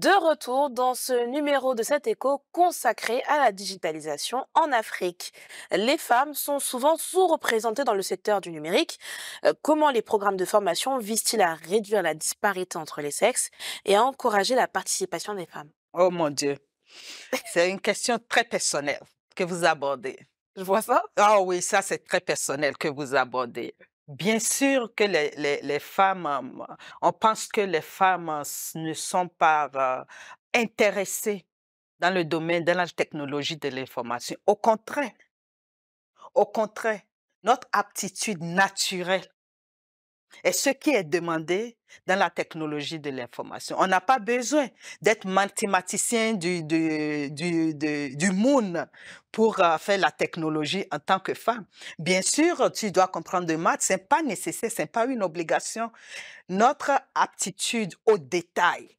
De retour dans ce numéro de cet écho consacré à la digitalisation en Afrique. Les femmes sont souvent sous-représentées dans le secteur du numérique. Euh, comment les programmes de formation visent-ils à réduire la disparité entre les sexes et à encourager la participation des femmes Oh mon Dieu, c'est une question très personnelle que vous abordez. Je vois ça Ah oui, ça c'est très personnel que vous abordez. Bien sûr que les, femmes, euh, on pense que les femmes euh, ne sont pas euh, intéressées dans le domaine, de la technologie de l'information. Au contraire, au contraire, notre aptitude naturelle et ce qui est demandé dans la technologie de l'information. On n'a pas besoin d'être mathématicien du, du, du, moon pour euh, faire la technologie en tant que femme. Bien sûr, tu dois comprendre de maths, ce n'est pas nécessaire, ce n'est pas une obligation. Notre aptitude au détail,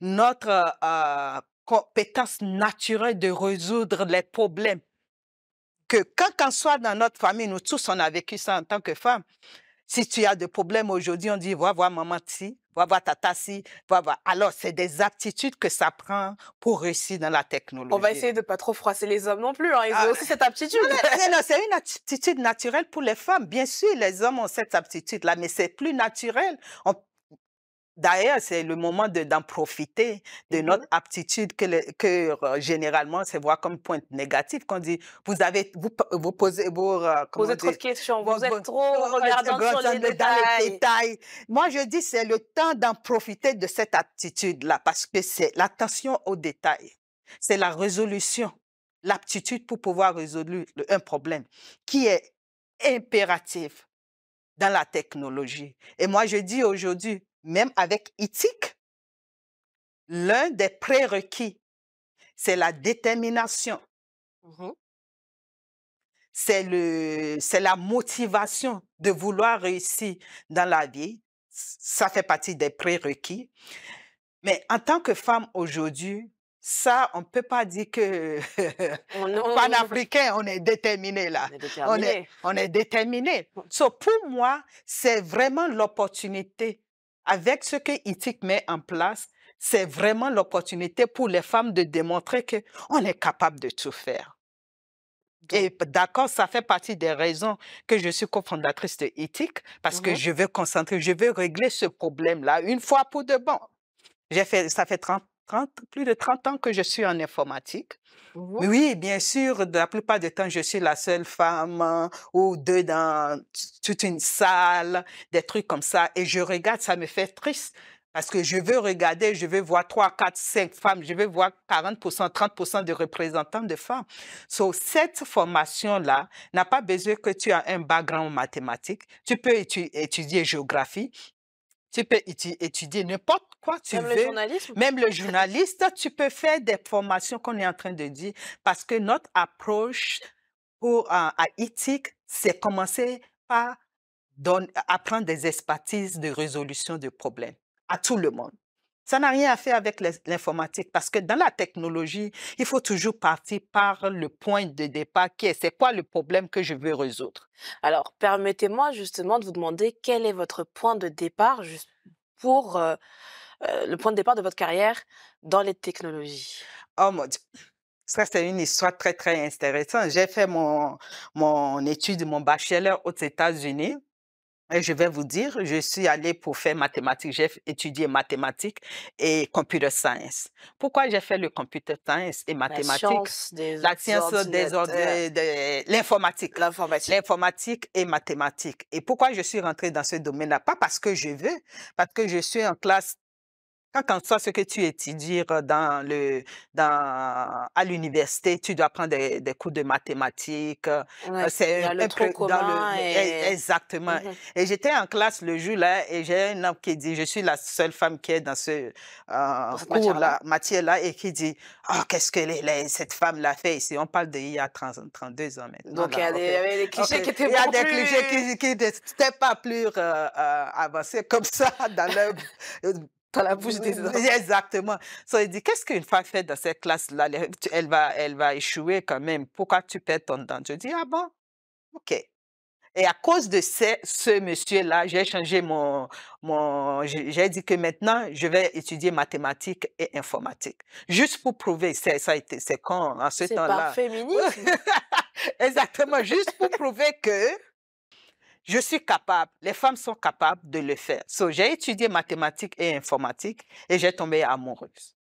notre euh, compétence naturelle de résoudre les problèmes, que quand qu'on soit dans notre famille, nous tous, on a vécu ça en tant que femme, si tu as des problèmes aujourd'hui, on dit, va voir maman si, va voir tata si, va voir. Alors, c'est des aptitudes que ça prend pour réussir dans la technologie. On va essayer de pas trop froisser les hommes non plus. Hein. Ils ah, ont aussi cette aptitude. Non, non, c'est une aptitude naturelle pour les femmes. Bien sûr, les hommes ont cette aptitude-là, mais c'est plus naturel. D'ailleurs, c'est le moment d'en profiter de mm-hmm. notre aptitude que, euh, généralement se voit comme pointe négative. Qu'on dit, vous avez, vous, vous posez, vous, euh, trop de questions, vous, êtes trop regardant sur les, détails. détails. Moi, je dis, c'est le temps d'en profiter de cette aptitude-là parce que c'est l'attention aux détails, c'est la résolution, l'aptitude pour pouvoir résoudre un problème qui est impératif dans la technologie. Et moi, je dis aujourd'hui, même avec éthique, l'un des prérequis, c'est la détermination. Mmh c'est le, c'est la motivation de vouloir réussir dans la vie. Ça fait partie des prérequis. Mais en tant que femme aujourd'hui, ça, on ne peut pas dire que on, africain on est déterminé là. On est déterminé. On est, déterminé. pour moi, c'est vraiment l'opportunité avec ce que ITIC met en place, c'est vraiment l'opportunité pour les femmes de démontrer qu'on est capable de tout faire. Et d'accord, ça fait partie des raisons que je suis cofondatrice de Éthique, parce que mmh je veux concentrer, je veux régler ce problème-là une fois pour de bon. ça fait 30, plus de 30 ans que je suis en informatique. Oui, bien sûr, la plupart du temps, je suis la seule femme hein, ou deux dans toute une salle, des trucs comme ça. Et je regarde, ça me fait triste parce que je veux regarder, je veux voir 3, 4, 5 femmes, je veux voir 40%, 30% de représentants de femmes. Donc, cette formation-là n'a pas besoin que tu aies un background mathématique. Tu peux étudier géographie, tu peux étudier n'importe quoi tu Même Le journaliste, Même le journaliste, tu peux faire des formations qu'on est en train de dire parce que notre approche pour, euh, à, éthique, c'est commencer par apprendre des expertises de résolution de problèmes à tout le monde. Ça n'a rien à faire avec l'informatique parce que dans la technologie, il faut toujours partir par le point de départ qui est c'est quoi le problème que je veux résoudre. Alors, permettez-moi justement de vous demander quel est votre point de départ juste pour euh, euh, le point de départ de votre carrière dans les technologies. Oh mon Dieu. Ça, c'est une histoire très, très intéressante. J'ai fait mon, mon étude, mon bachelor aux États-Unis je vais vous dire, je suis allée pour faire mathématiques, j'ai étudié mathématiques et computer science. Pourquoi j'ai fait le computer science et mathématiques La science des, ordres, l'informatique. L'informatique et mathématiques. Et pourquoi je suis rentrée dans ce domaine-là Pas parce que je veux, parce que je suis en classe quand tu soit ce que tu étudies euh, dans le, dans, à l'université, tu dois prendre des, des cours de mathématiques. Euh, c'est un peu dans le, e, Exactement. Mmh et j'étais en classe le jour-là et j'ai un homme qui dit, je suis la seule femme qui est dans ce euh, cours-là, matière-là, et qui dit, oh, qu'est-ce que les, cette femme l'a fait ici? On parle d'il y a 32 ans maintenant. Donc, il y, a des clichés qui étaient Il y a des clichés qui n'étaient pas plus euh, avancés comme ça dans le. dans la bouche des autres. Exactement. ça il dit, qu'est-ce qu'une femme fait dans cette classe-là? Elle va, elle va échouer quand même. Pourquoi tu perds ton temps? Je dis, ah bon? OK. Et à cause de ce, ce monsieur-là, j'ai changé mon... mon j'ai dit que maintenant, je vais étudier mathématiques et informatique. Juste pour prouver, c'est, ça été, c'est quand, en ce temps-là. C'est pas Exactement, juste pour prouver que je suis capable, les femmes sont capables de le faire. So, j'ai étudié mathématiques et informatique et j'ai tombé amoureuse.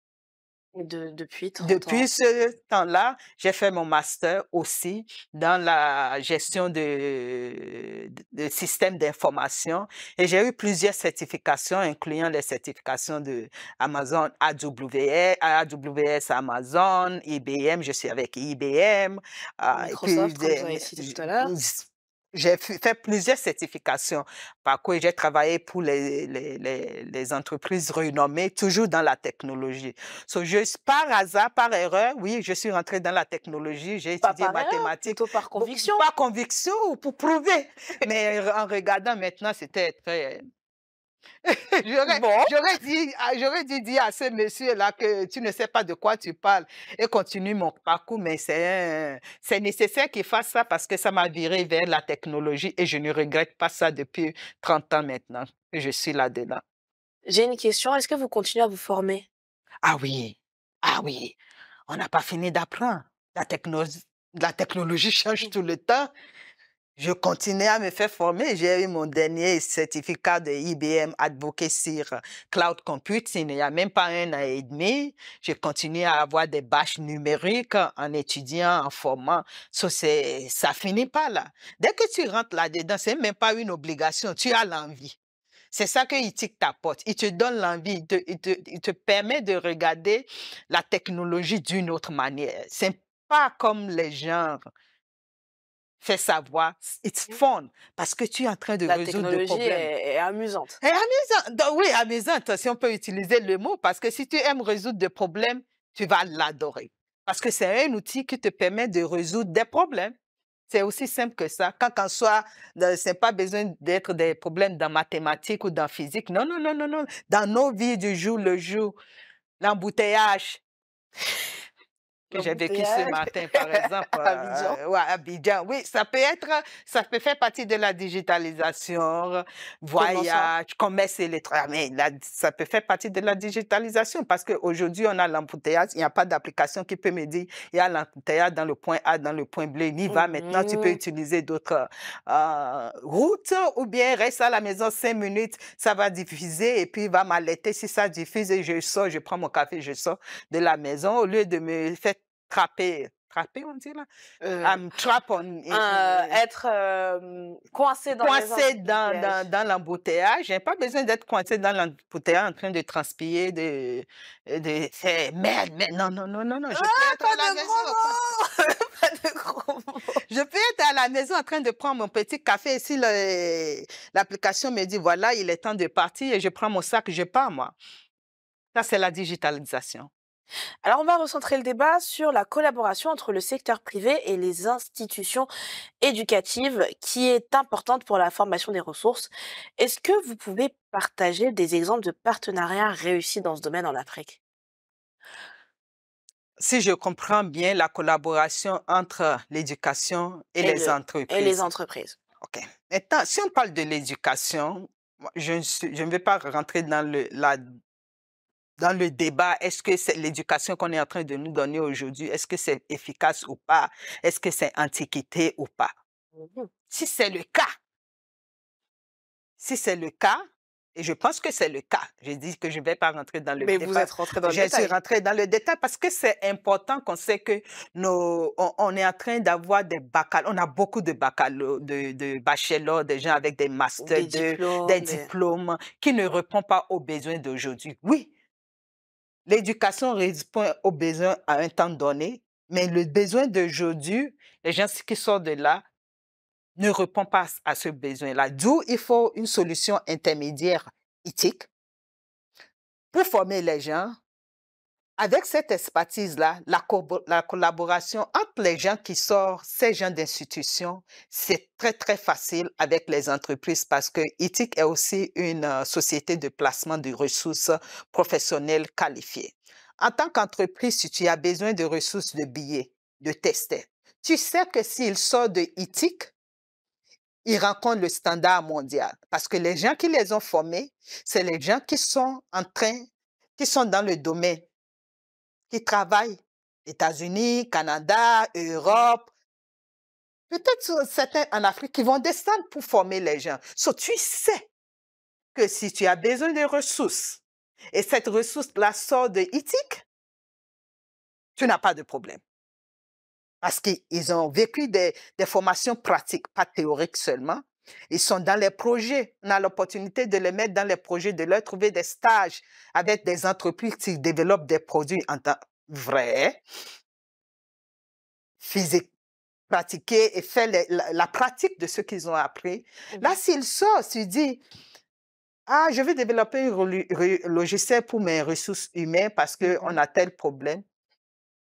De, depuis depuis ce temps-là, j'ai fait mon master aussi dans la gestion de, de systèmes d'information et j'ai eu plusieurs certifications, incluant les certifications de Amazon AWS, Amazon, IBM, je suis avec IBM. Euh, Microsoft, tout à l'heure j'ai fait plusieurs certifications. Par quoi j'ai travaillé pour les, les, entreprises renommées, toujours dans la technologie. So, juste par hasard, par erreur, oui, je suis rentrée dans la technologie, j'ai étudié par mathématiques. Erreur, par conviction. Par conviction ou pour prouver. Mais en regardant maintenant, c'était très j'aurais, dû dit, j'aurais dit, ah, à ce monsieur-là que tu ne sais pas de quoi tu parles et continue mon parcours, mais c'est, nécessaire qu'il fasse ça parce que ça m'a viré vers la technologie et je ne regrette pas ça depuis 30 ans maintenant. Je suis là-dedans. J'ai une question. Est-ce que vous continuez à vous former? Ah oui, ah oui. On n'a pas fini d'apprendre. La, techno la technologie change tout le temps. Je continuais à me faire former. J'ai eu mon dernier certificat de IBM sur Cloud Computing il n'y a même pas un an et demi. Je continué à avoir des bâches numériques en étudiant, en formant. c'est, ça finit pas là. Dès que tu rentres là-dedans, c'est même pas une obligation. Tu as l'envie. C'est ça que ta t'apporte. Il te donne l'envie, il, il te, permet de regarder la technologie d'une autre manière. C'est pas comme les gens fais savoir, it's mmh. fun, parce que tu es en train de résoudre des problèmes. La technologie est amusante. Est amusante, oui, amusante, si on peut utiliser le mot, parce que si tu aimes résoudre des problèmes, tu vas l'adorer. Parce que c'est un outil qui te permet de résoudre des problèmes. C'est aussi simple que ça. Quand qu'en soit, c'est pas besoin d'être des problèmes dans mathématiques ou dans physique. Non, non, non, non, non. Dans nos vies du jour le jour, l'embouteillage, que j'ai vécu ce matin, par exemple. Abidjan. Euh, Abidjan. Oui, ça peut être, ça peut faire partie de la digitalisation, voyage, commerce électronique. Ça peut faire partie de la digitalisation parce qu'aujourd'hui, on a l'embouteillage. Il n'y a pas d'application qui peut me dire, il y a l'embouteillage dans le point A, dans le point B, n'y va. Maintenant, tu peux mhm. utiliser d'autres euh, routes ou bien reste à la maison cinq minutes. Ça va diffuser et puis il va m'alerter. Si ça diffuse et je sors, je prends mon café, je sors de la maison au lieu de me faire trapper. Trapper, on dit là? Euh, être coincé dans l'embouteillage. Je n'ai pas besoin d'être coincé dans l'embouteillage en train de transpirer, de. Euh, de merde, merde. Non, non, non, non, non. Je peux pas ah, être à la maison. pas de gros je peux être à la maison en train de prendre mon petit café et si l'application me dit voilà, il est temps de partir et je prends mon sac, je pars moi. Ça, c'est la digitalisation. Alors on va recentrer le débat sur la collaboration entre le secteur privé et les institutions éducatives qui est importante pour la formation des ressources. Est-ce que vous pouvez partager des exemples de partenariats réussis dans ce domaine en Afrique Si je comprends bien la collaboration entre l'éducation et, les entreprises. Et les entreprises. OK. si on parle de l'éducation, je ne, vais pas rentrer dans le, la dans le débat, est-ce que c'est l'éducation qu'on est en train de nous donner aujourd'hui, est-ce que c'est efficace ou pas? Est-ce que c'est antiquité ou pas? Mhm. Si c'est le cas, si c'est le cas, et je pense que c'est le cas. je dis que je ne vais pas rentrer dans le Mais Mais vous êtes rentré dans le détail. Je rentré dans le détail parce que c'est important qu'on sait que nos, on, est en train d'avoir des baccalauréats. On a beaucoup de baccalauréats, de, de bachelors, des gens avec des masters, des diplômes qui ne répondent pas aux besoins d'aujourd'hui. Oui, L'éducation répond aux besoins à un temps donné, mais le besoin d'aujourd'hui, les gens qui sortent de là ne répondent pas à ce besoin-là. D'où il faut une solution intermédiaire éthique pour former les gens avec cette expertise-là, la, collaboration entre les gens qui sortent, ces gens d'institution, c'est très, très facile avec les entreprises parce que ITIC est aussi une euh, société de placement de ressources professionnelles qualifiées. En tant qu'entreprise, si tu as besoin de ressources de billets, de testeurs, tu sais que s'ils sort de ITIC, ils rencontrent le standard mondial. Parce que les gens qui les ont formés, c'est les gens qui sont en train, qui sont dans le domaine qui travaillent, États-Unis, Canada, Europe, peut-être certains en Afrique qui vont descendre pour former les gens. So, tu sais que si tu as besoin de ressources et cette ressource-là sort de l'éthique, tu n'as pas de problème. Parce qu'ils ont vécu des, des formations pratiques, pas théoriques seulement, ils sont dans les projets. On a l'opportunité de les mettre dans les projets, de leur trouver des stages avec des entreprises qui développent des produits en temps vrai, physique, pratiquer et faire la, pratique de ce qu'ils ont appris. Mmh Là, s'ils sortent, ils disent, ah, je vais développer un logiciel pour mes ressources humaines parce mmh qu'on on a tel problème.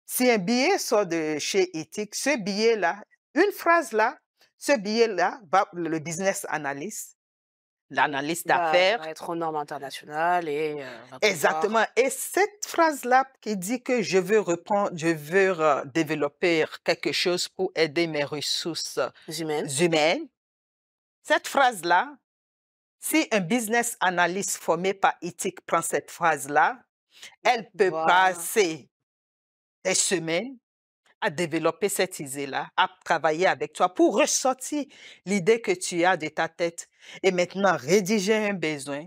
Si un billet sort de chez Ethic, ce billet-là, une phrase-là, ce billet-là va le business analyst, l'analyste d'affaires. être aux normes internationales et. Euh, Exactement. Et cette phrase-là qui dit que je veux reprendre, je veux euh, développer quelque chose pour aider mes ressources humaines. Cette phrase-là, si un business analyst formé par itic prend cette phrase-là, elle peut passer des semaines, à développer cette idée-là, à travailler avec toi pour ressortir l'idée que tu as de ta tête et maintenant rédiger un besoin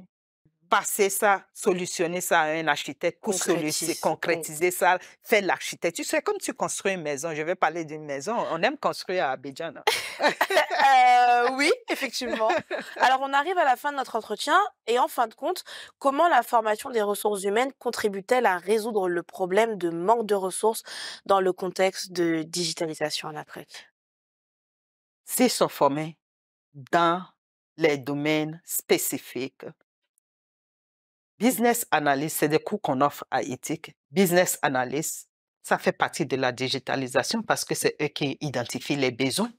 passer ça, solutionner ça à un architecte concrétiser, concrétiser ça, faire l'architecture. C'est comme tu construis une maison. Je vais parler d'une maison. On aime construire à Abidjan. Euh, oui, effectivement. Alors, on arrive à la fin de notre entretien et en fin de compte, comment la formation des ressources humaines contribue-t-elle à résoudre le problème de manque de ressources dans le contexte de digitalisation en Afrique S'ils sont formés dans les domaines spécifiques Business analyst, c'est des cours qu'on offre à Ethic. Business analyst, ça fait partie de la digitalisation parce que c'est eux qui identifient les besoins,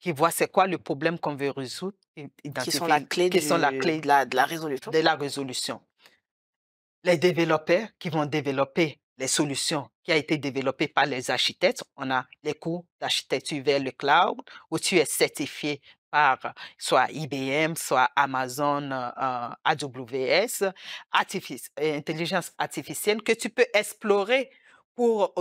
qui voient c'est quoi le problème qu'on veut résoudre, qui sont la clé, de, la, résolution. Les développeurs qui vont développer les solutions qui ont été développées par les architectes. On a les cours d'architecture vers le cloud où tu es certifié euh, soit IBM, soit Amazon euh, euh, AWS, intelligence artificielle que tu peux explorer pour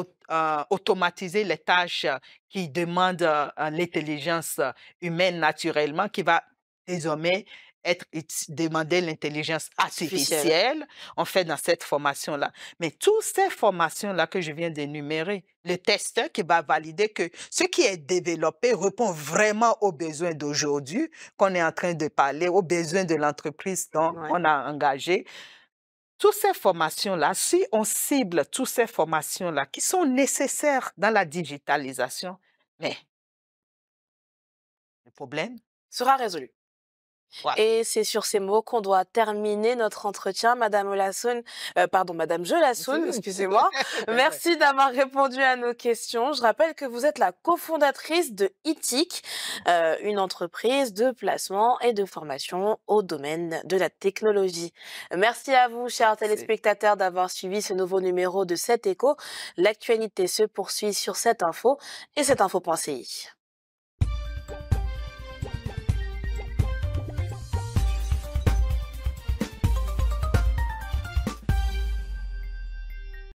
automatiser les tâches qui demandent l'intelligence humaine naturellement, qui va désormais être demander l'intelligence artificielle. en fait dans cette formation-là. Mais toutes ces formations-là que je viens d'énumérer, le testeur qui va valider que ce qui est développé répond vraiment aux besoins d'aujourd'hui qu'on est en train de parler, aux besoins de l'entreprise dont on a engagé. Toutes ces formations-là, si on cible toutes ces formations-là qui sont nécessaires dans la digitalisation, mais le problème sera résolu. Et c'est sur ces mots qu'on doit terminer notre entretien. Madame Olassoun, euh, pardon, Madame excusez-moi. Merci d'avoir répondu à nos questions. Je rappelle que vous êtes la cofondatrice de ITIC, euh, une entreprise de placement et de formation au domaine de la technologie. Merci à vous, chers téléspectateurs, d'avoir suivi ce nouveau numéro de 7 écho. L'actualité se poursuit sur cette info et cette info.ci.